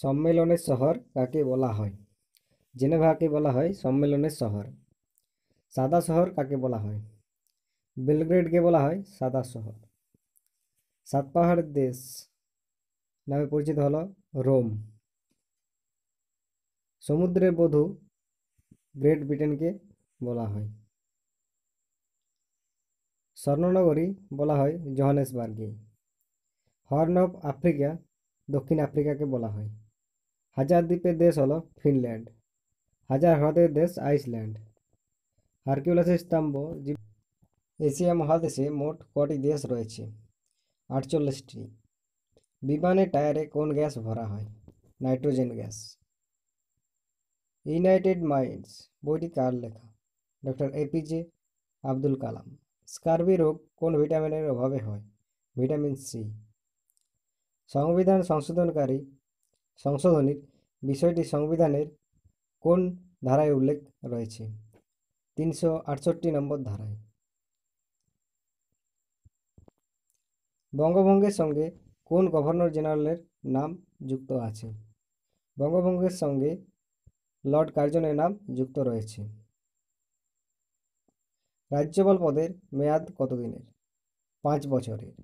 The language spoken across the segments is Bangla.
सम्मेलोने सहर ताके बोला है জেনেভাকে বলা হয় সম্মেলনের শহর সাদা শহর কাকে বলা হয় বেলগ্রেডকে বলা হয় সাদা শহর সাতপাহাড়ের দেশ নামে পরিচিত হল রোম সমুদ্রের বধূ গ্রেট ব্রিটেনকে বলা হয় স্বর্ণনগরী বলা হয় জোহানেসবার্গে হর্ন অফ আফ্রিকা দক্ষিণ আফ্রিকাকে বলা হয় হাজার দ্বীপের দেশ হল ফিনল্যান্ড হাজার হ্রদের দেশ আইসল্যান্ড হারকিউলাসের স্তম্ভ এশিয়া মহাদেশে মোট কটি দেশ রয়েছে আটচল্লিশটি বিমানের টায়ারে কোন গ্যাস ভরা হয় নাইট্রোজেন গ্যাস ইউনাইটেড মাইন্ডস বইটি কার লেখা doctor APJ Abdul Kalam scurvy রোগ কোন ভিটামিনের অভাবে হয় ভিটামিন সি সংবিধান সংশোধনকারী সংশোধনীর বিষয়টি সংবিধানের কোন ধারায় উল্লেখ রয়েছে তিনশো আটষট্টি নম্বর ধারায় বঙ্গভঙ্গের সঙ্গে কোন গভর্নর জেনারেলের নাম যুক্ত আছে বঙ্গভঙ্গের সঙ্গে লর্ড কার্জনের নাম যুক্ত রয়েছে রাজ্যপাল পদের মেয়াদ কতদিনের পাঁচ বছরের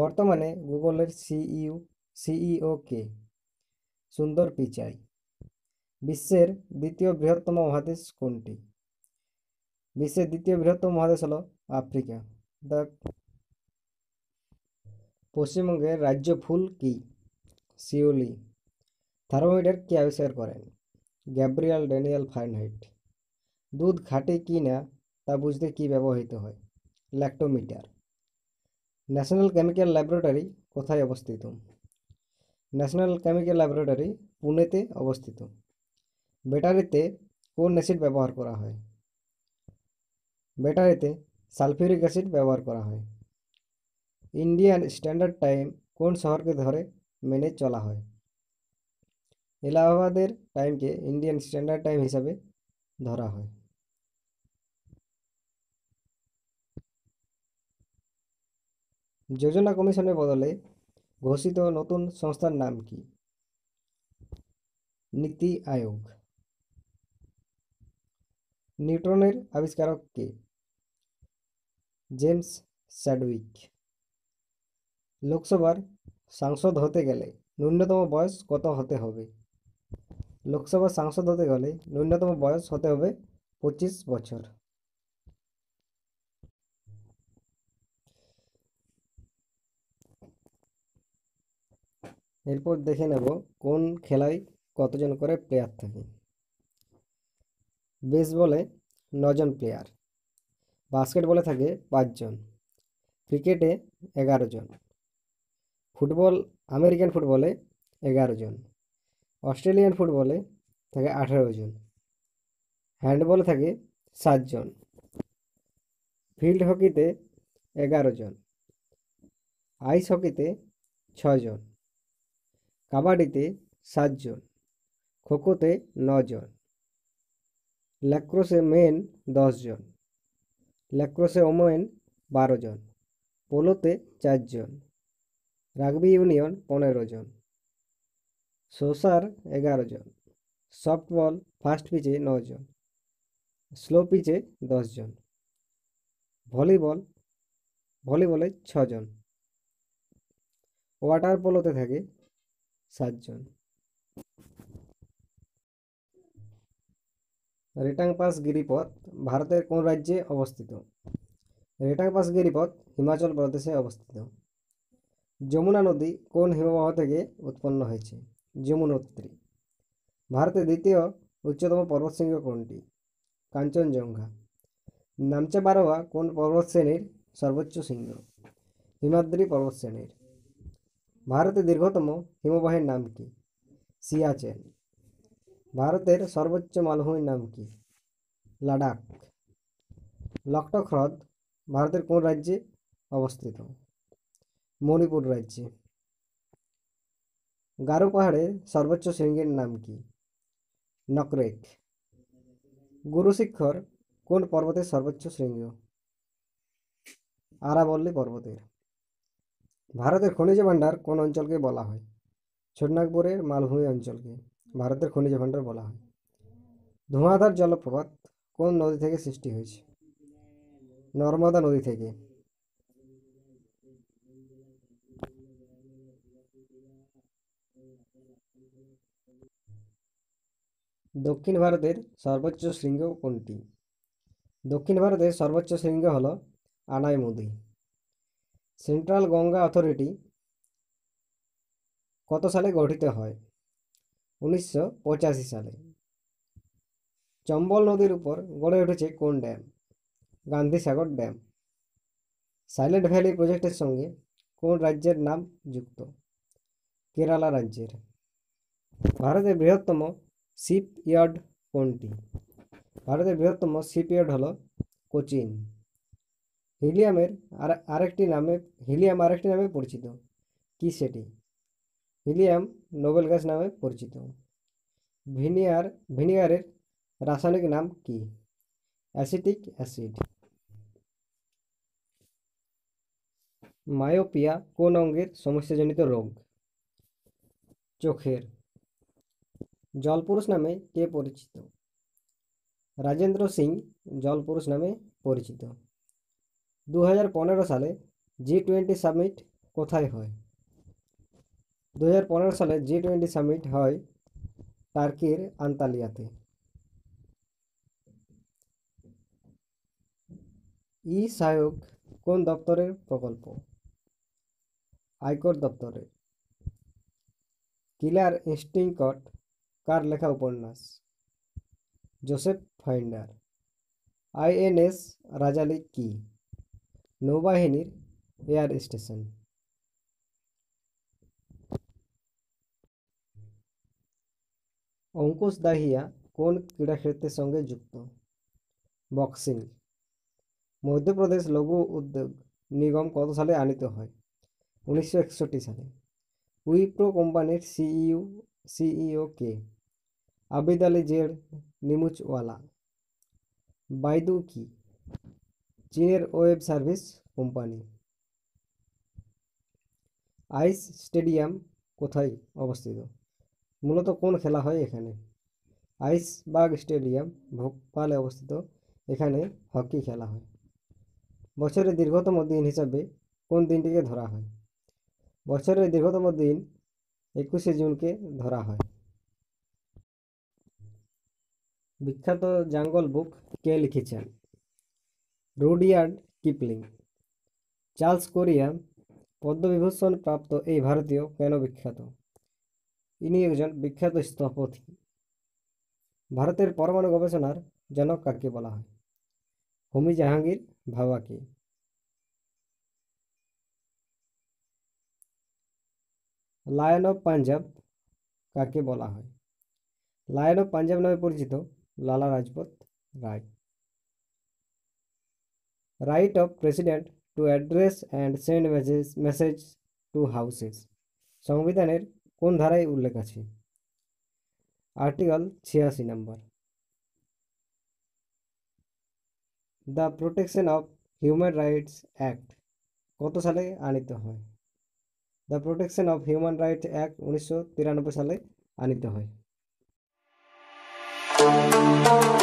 বর্তমানে গুগলের সিইও সিইও কে সুন্দর পিচাই বিশ্বের দ্বিতীয় বৃহত্তম মহাদেশ কোনটি বিশ্বের দ্বিতীয় বৃহত্তম মহাদেশ হলো আফ্রিকা দ্য পশ্চিমবঙ্গের রাজ্য ফুল কি শিউলি থার্মোমিটার কি আবিষ্কার করেন গ্যাব্রিয়াল ড্যানিয়াল ফাইনহাইট দুধ ঘাটে কি না তা বুঝতে কি ব্যবহৃত হয় ল্যাক্টোমিটার ন্যাশনাল কেমিক্যাল ল্যাবরেটরি কোথায় অবস্থিত ন্যাশনাল কেমিক্যাল ল্যাবরেটরি পুনেতে অবস্থিত ব্যাটারিতে কোন অ্যাসিড ব্যবহার করা হয় ব্যাটারিতে সালফিউরিক অ্যাসিড ব্যবহার করা হয় ইন্ডিয়ান স্ট্যান্ডার্ড টাইম কোন শহরকে ধরে মেনে চলা হয় এলাহাবাদের টাইমকে ইন্ডিয়ান স্ট্যান্ডার্ড টাইম হিসাবে ধরা হয় যোজনা কমিশনের বদলে ঘোষিত নতুন সংস্থার নাম কি নীতি আয়োগ নিউটনের আবিষ্কারক কে জেমস স্যাডউইক লোকসভার সাংসদ হতে গেলে ন্যূনতম বয়স কত হতে হবে লোকসভার সাংসদ হতে গেলে ন্যূনতম বয়স হতে হবে পঁচিশ বছর এরপর দেখে নেব কোন খেলায় কতজন করে প্লেয়ার থাকে বেসবলে নজন প্লেয়ার বাস্কেটবলে থাকে পাঁচজন ক্রিকেটে এগারো জন ফুটবল আমেরিকান ফুটবলে এগারো জন অস্ট্রেলিয়ান ফুটবলে থাকে আঠারো জন হ্যান্ডবলে থাকে সাতজন ফিল্ড হকিতে এগারো জন আইস হকিতে ছজন কাবাডিতে সাতজন খোখোতে নজন ল্যাক্রোসে মেন দশজন ল্যাক্রোসে ওমেন বারো জন পোলোতে চারজন রাগবি ইউনিয়ন পনেরো জন সোসার এগারো জন সফটবল ফার্স্ট পিচে নজন স্লো পিচে দশজন ভলিবল ভলিবলে ছজন ওয়াটার পোলোতে থাকে সাতজন রেটাংপাস গিরিপথ ভারতের কোন রাজ্যে অবস্থিত রেটাংপাস গিরিপথ হিমাচল প্রদেশে অবস্থিত যমুনা নদী কোন হিমবাহ থেকে উৎপন্ন হয়েছে যমুনোত্রী ভারতের দ্বিতীয় উচ্চতম পর্বতশৃঙ্গ কোনটি কাঞ্চনজঙ্ঘা নামচা বারোয়া কোন পর্বতশ্রেণীর সর্বোচ্চ শৃঙ্গ হিমাদ্রি পর্বতশ্রেণীর ভারতের দীর্ঘতম হিমবাহের নাম কি সিয়াচেন ভারতের সর্বোচ্চ মালভূমির নাম কি লাডাখ লকটক হ্রদ ভারতের কোন রাজ্যে অবস্থিত মণিপুর রাজ্যে গারো পাহাড়ে সর্বোচ্চ শৃঙ্গের নাম কি নকরেক গুরুশিক্ষর কোন পর্বতের সর্বোচ্চ শৃঙ্গ আরাবল্লী পর্বতের ভারতের খনিজ ভাণ্ডার কোন অঞ্চলকে বলা হয় ছোটনাগপুরের মালভূমি অঞ্চলকে ভারতের খনিজ ভাণ্ডার বলা হয় ধোঁয়াধার জলপ্রপাত কোন নদী থেকে সৃষ্টি হয়েছে নর্মদা নদী থেকে দক্ষিণ ভারতের সর্বোচ্চ শৃঙ্গ কোনটি দক্ষিণ ভারতের সর্বোচ্চ শৃঙ্গ হল আনাই আনাইমুদি সেন্ট্রাল গঙ্গা অথরিটি কত সালে গঠিত হয় উনিশশো সালে চম্বল নদীর উপর গড়ে উঠেছে কোন dam Gandhisagar dam silent valley প্রজেক্টের সঙ্গে কোন রাজ্যের নাম যুক্ত কেরালা রাজ্যের ভারতের বৃহত্তম শিপ ইয়ার্ড কোনটি ভারতের বৃহত্তম শিপ ইয়ার্ড হল কোচিন হিলিয়ামের আর আরেকটি নামে হিলিয়াম আরেকটি নামে পরিচিত কি সেটি হিলিয়াম নোবেল গ্যাস নামে পরিচিত ভিনিয়ার ভিনিয়ারের রাসায়নিক নাম কি অ্যাসিটিক অ্যাসিড মায়োপিয়া কোন অঙ্গের সমস্যাজনিত রোগ চোখের জলপুরুষ নামে কে পরিচিত রাজেন্দ্র সিং জলপুরুষ নামে পরিচিত দু সালে জি টোয়েন্টি সামিট কোথায় হয় দু সালে জি টোয়েন্টি সামিট হয় টার্কির আন্তালিয়াতে ই সহায়ক কোন দপ্তরের প্রকল্প আয়কর দপ্তরের কিলার ইনস্টিংকট কার লেখা উপন্যাস জোসেফ ফাইন্ডার আইএনএস রাজালি কি নৌবাহিনীর এয়ার স্টেশন অঙ্কুশ দাহিয়া কোন ক্রীড়াক্ষেত্রের সঙ্গে যুক্ত বক্সিং মধ্যপ্রদেশ লঘু উদ্যোগ নিগম কত সালে আনিত হয় উনিশশো একষট্টি সালে উইপ্রো কোম্পানির সিইও সিইও কে আবিদ আলী জেড নিমুচওয়ালা বাইদু কি চীনের web service company ice stadium কোথায় অবস্থিত মূলত কোন খেলা হয় এখানে আইসবাগ স্টেডিয়াম ভোপালে অবস্থিত এখানে হকি খেলা হয় বছরের দীর্ঘতম দিন হিসাবে কোন দিনটিকে ধরা হয় বছরের দীর্ঘতম দিন একুশে জুনকে ধরা হয় বিখ্যাত জাঙ্গল বুক কে লিখেছেন Rudyard Kipling Charles Correa Padma Vibhushan প্রাপ্ত এই ভারতীয় কেন বিখ্যাত ইনি একজন বিখ্যাত স্থপতি ভারতের পরমাণু গবেষণার জনক কাকে বলা হয় হোমি জাহাঙ্গীর ভাবাকে লায়ন অফ পাঞ্জাব কাকে বলা হয় লায়ন অফ পাঞ্জাব নামে পরিচিত Lala Lajpat Rai right of president to address and send message message to houses সংবিধানের কোন ধারায় উল্লেখ আছে আর্টিকেল ছিয়াশি number the protection of human rights act কত সালে আনিত হয় the protection of human rights act উনিশশো সালে আনিত হয়